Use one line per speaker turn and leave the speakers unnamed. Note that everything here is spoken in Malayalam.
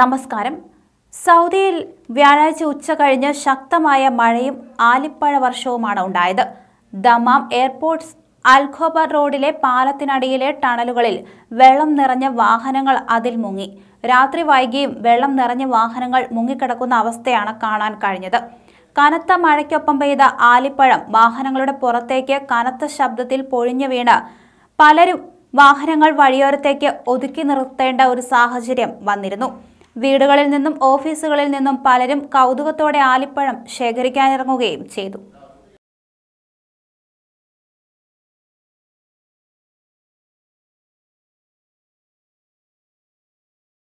നമസ്കാരം സൗദിയിൽ വ്യാഴാഴ്ച ഉച്ച കഴിഞ്ഞ് ശക്തമായ മഴയും ആലിപ്പഴ വർഷവുമാണ് ഉണ്ടായത് ദമാം എയർപോർട്ട്സ് അൽഖോബർ റോഡിലെ പാലത്തിനടിയിലെ ടണലുകളിൽ വെള്ളം നിറഞ്ഞ വാഹനങ്ങൾ അതിൽ മുങ്ങി രാത്രി വൈകിയും വെള്ളം നിറഞ്ഞ വാഹനങ്ങൾ മുങ്ങിക്കിടക്കുന്ന അവസ്ഥയാണ് കാണാൻ കഴിഞ്ഞത് കനത്ത മഴയ്ക്കൊപ്പം പെയ്ത ആലിപ്പഴം വാഹനങ്ങളുടെ പുറത്തേക്ക് കനത്ത ശബ്ദത്തിൽ പൊഴിഞ്ഞു വീണ് പലരും വാഹനങ്ങൾ വഴിയോരത്തേക്ക് ഒതുക്കി നിർത്തേണ്ട ഒരു സാഹചര്യം വന്നിരുന്നു വീടുകളിൽ നിന്നും ഓഫീസുകളിൽ നിന്നും പലരും കൗതുകത്തോടെ ആലിപ്പഴം ശേഖരിക്കാനിറങ്ങുകയും
ചെയ്തു